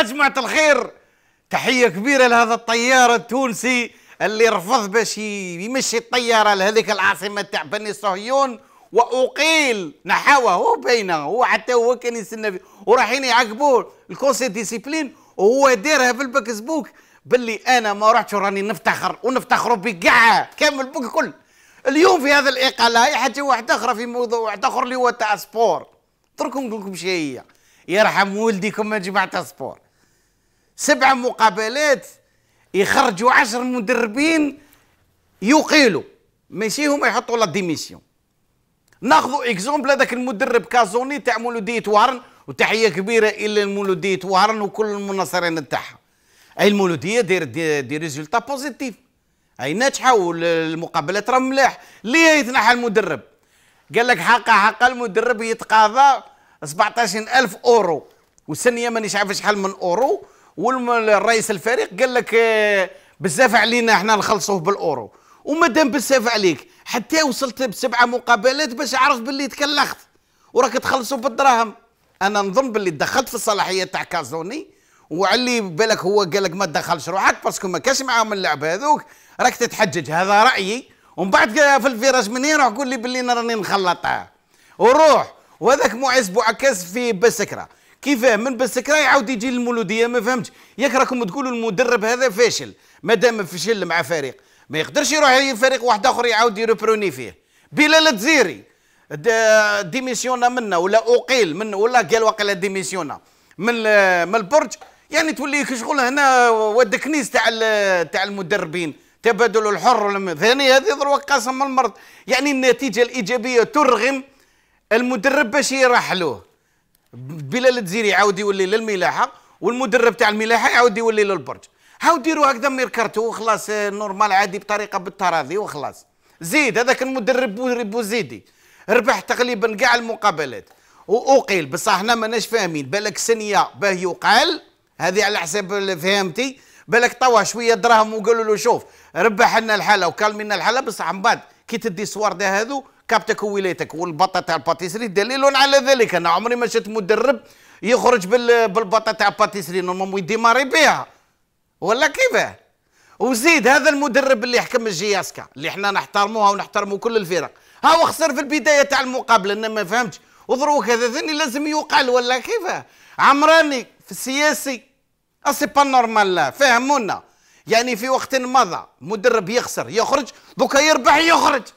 أجمعة الخير تحية كبيرة لهذا الطيار التونسي اللي رفض باش يمشي الطيارة لهذيك العاصمة تاع بني صهيون وأقيل نحاوه هو باينة هو حتى هو كان يستنى فيه ورايحين يعاقبوه الكونسي ديسيبلين وهو دارها في البكسبوك باللي أنا ما رحتش راني نفتخر ونفتخر بكاع كامل البوك الكل اليوم في هذا الإقالة حاجة واحدة أخرى في موضوع واحد آخر اللي هو تاع سبور دركم نقول لكم شيء هي يرحم والديكم يا جماعة سبور سبع مقابلات يخرجوا عشر مدربين يقيلوا ماشي هما يحطوا لا ديميسيون ناخذوا اكزومبل هذاك المدرب كازوني تاع مولوديه وهرن وتحيه كبيره الى مولوديه وهرن وكل المناصرين تاعها اي المولوديه دير دي, دي ريزولتا بوزيتيف اي ناجحه والمقابلات راه ملاح ليه يتنحى المدرب قال لك حقا حقا المدرب يتقاضى 17000 اورو والسنيه مانيش عارف شحال من اورو والرئيس الفريق قال لك آه، بزاف علينا احنا نخلصوه بالاورو ومادام بزاف عليك حتى وصلت بسبعه مقابلات باش عرف باللي تكلخت وراك تخلصوا بالدراهم انا نظن باللي دخلت في الصلاحيه تاع كازوني وعلي بالك هو قال لك ما تدخلش روحك باسكو ما كاش معاهم اللعب هذوك راك تتحجج هذا رايي ومن بعد في الفيراج من روح قول لي باللي انا راني نخلطها وروح وهذاك معز بوعكاز في بسكره كيفاه من بسكرا يعاود يجي للمولوديه ما فهمتش ياك راكم تقولوا المدرب هذا فاشل ما دام فشل مع فريق ما يقدرش يروح لفريق واحد اخر يعاود يروبروني فيه بلال الجزيري ديميسيونا منا ولا اقيل من ولا قال واقيلا ديميسيونا من من البرج يعني تولي شغل هنا ود كنيس تاع تاع المدربين تبادل الحر ثاني هذه ضروا قاسم المرض يعني النتيجه الايجابيه ترغم المدرب باش يرحلوه بلال الدزيري يعاود يولي للملاحه والمدرب تاع الملاحه يعاود يولي للبرج هاو ديروا هكذا ميركارتو وخلاص آه، نورمال عادي بطريقه بالتراضي وخلاص زيد هذاك المدرب بوزيدي ربح تقريبا كاع المقابلات واقيل بصح حنا ماناش فاهمين بالك سنيه باه يقال هذه على حساب فهمتي بالك طوى شويه دراهم وقالوا له شوف ربح لنا الحاله وكلمنا الحاله بصح من بعد كي تدي ده هذو كابتك وولايتك والبطه تاع الباتيسري دليل على ذلك انا عمري ما شفت مدرب يخرج بالبطه تاع الباتيسري نورمالمون يديماري بها ولا كيفاه وزيد هذا المدرب اللي حكم الجياسكا اللي احنا نحترموها ونحترموا كل الفرق ها هو خسر في البدايه تاع المقابله انا ما فهمتش وضروك هذا ثاني لازم يقال ولا كيفاه عمراني في السياسي اسي با نورمال لا فهمونا يعني في وقت مضى مدرب يخسر يخرج دوكا يربح يخرج